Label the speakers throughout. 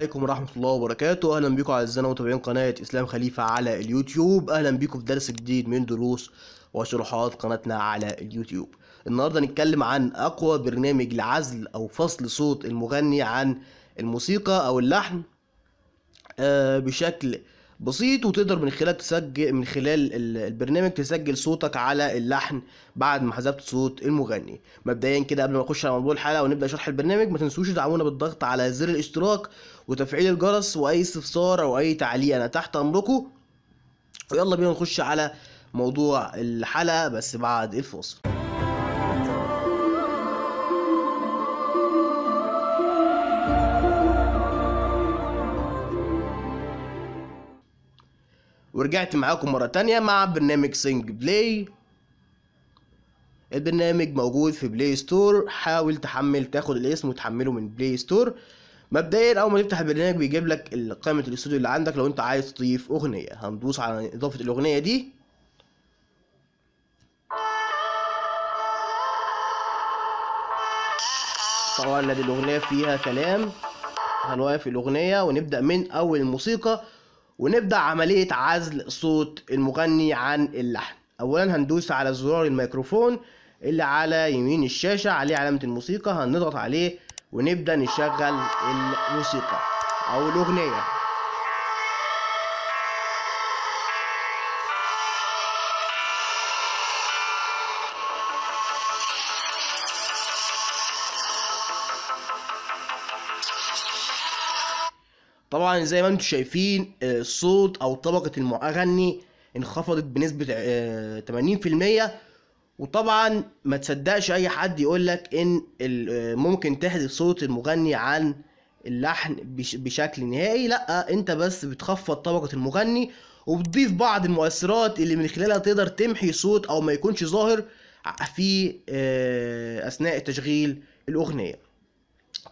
Speaker 1: السلام عليكم ورحمة الله وبركاته أهلا بكم أعزائنا متابعين قناة إسلام خليفة على اليوتيوب أهلا بكم في درس جديد من دروس وشروحات قناتنا على اليوتيوب النهاردة هنتكلم عن أقوى برنامج لعزل أو فصل صوت المغني عن الموسيقى أو اللحن آه، بشكل بسيط وتقدر من خلال تسجل من خلال البرنامج تسجل صوتك على اللحن بعد ما حذفت صوت المغني مبدئيا كده قبل ما نخش على موضوع الحلقه ونبدا شرح البرنامج ما تنسوش تدعمونا بالضغط على زر الاشتراك وتفعيل الجرس واي استفسار او اي تعليق انا تحت امركم ويلا بينا نخش على موضوع الحلقه بس بعد الفاصل ورجعت معاكم مرة تانية مع برنامج سينج بلاي البرنامج موجود في بلاي ستور حاول تحمل تاخد الاسم وتحمله من بلاي ستور مبدئيا اول ما تفتح البرنامج بيجيب لك قائمه الاستوديو اللي عندك لو انت عايز تضيف اغنيه هندوس على اضافه الاغنيه دي طبعا الاغنيه فيها كلام هنوقف الاغنيه ونبدا من اول الموسيقى ونبدأ عملية عزل صوت المغني عن اللحن أولا هندوس على زرار الميكروفون اللي على يمين الشاشة عليه علامة الموسيقى هنضغط عليه ونبدأ نشغل الموسيقى أو الأغنية طبعا زي ما انتم شايفين آه، الصوت او طبقة المغني انخفضت بنسبة 80% آه، وطبعا ما تصدقش اي حد يقولك ان آه، ممكن تحذف صوت المغني عن اللحن بشكل نهائي لا انت بس بتخفض طبقة المغني وبتضيف بعض المؤثرات اللي من خلالها تقدر تمحي صوت او ما يكونش ظاهر في اثناء تشغيل الاغنية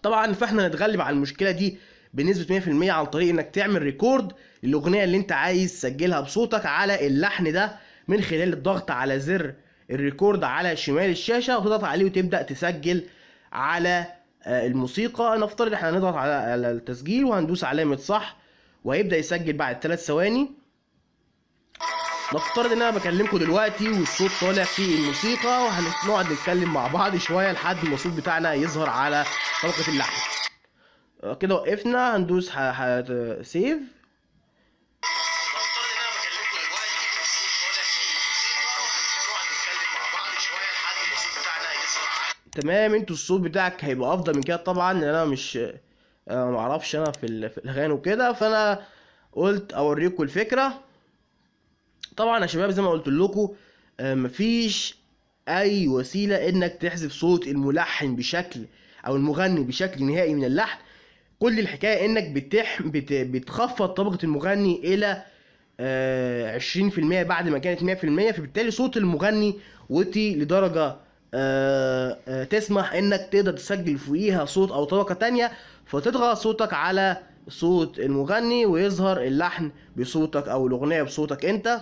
Speaker 1: طبعا فاحنا نتغلب على المشكلة دي بنسبه 100% عن طريق انك تعمل ريكورد للاغنيه اللي انت عايز تسجلها بصوتك على اللحن ده من خلال الضغط على زر الريكورد على شمال الشاشه وتضغط عليه وتبدا تسجل على آه، الموسيقى نفترض احنا هنضغط على التسجيل وهندوس علامه صح وهيبدا يسجل بعد 3 ثواني نفترض ان انا بكلمكم دلوقتي والصوت طالع في الموسيقى وهنقعد نتكلم مع بعض شويه لحد ما الصوت بتاعنا يظهر على طبقه اللحن كده وقفنا هندوس سيف تمام انتوا الصوت بتاعك هيبقى افضل من كده طبعا لان انا مش ما معرفش انا في الاغاني وكده فانا قلت اوريكم الفكره طبعا يا شباب زي ما قلت لكم آه، مفيش اي وسيله انك تحذف صوت الملحن بشكل او المغني بشكل نهائي من اللحن كل الحكايه انك بتح بت... بتخفض طبقه المغني الى آه 20% بعد ما كانت 100% فبالتالي صوت المغني وطي لدرجه آه آه تسمح انك تقدر تسجل فوقيها صوت او طبقه تانية فتضغط صوتك على صوت المغني ويظهر اللحن بصوتك او الاغنيه بصوتك انت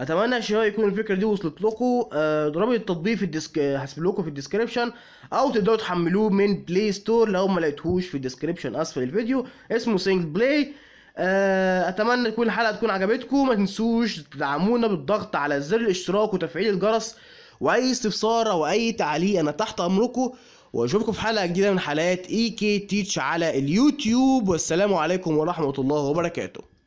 Speaker 1: اتمنى يا شباب يكون الفكره دي وصلت لكم أه التطبيق في الديسك هسيب لكم في الديسكربشن او تقدروا تحملوه من بلاي ستور لو ما لقيتهوش في الديسكربشن اسفل الفيديو اسمه سينج بلاي آه، اتمنى تكون الحلقه تكون عجبتكم ما تنسوش تدعمونا بالضغط على زر الاشتراك وتفعيل الجرس واي استفسار او اي تعليق انا تحت امركم واشوفكم في حلقه جديده من حلقات اي كي تيتش على اليوتيوب والسلام عليكم ورحمه الله وبركاته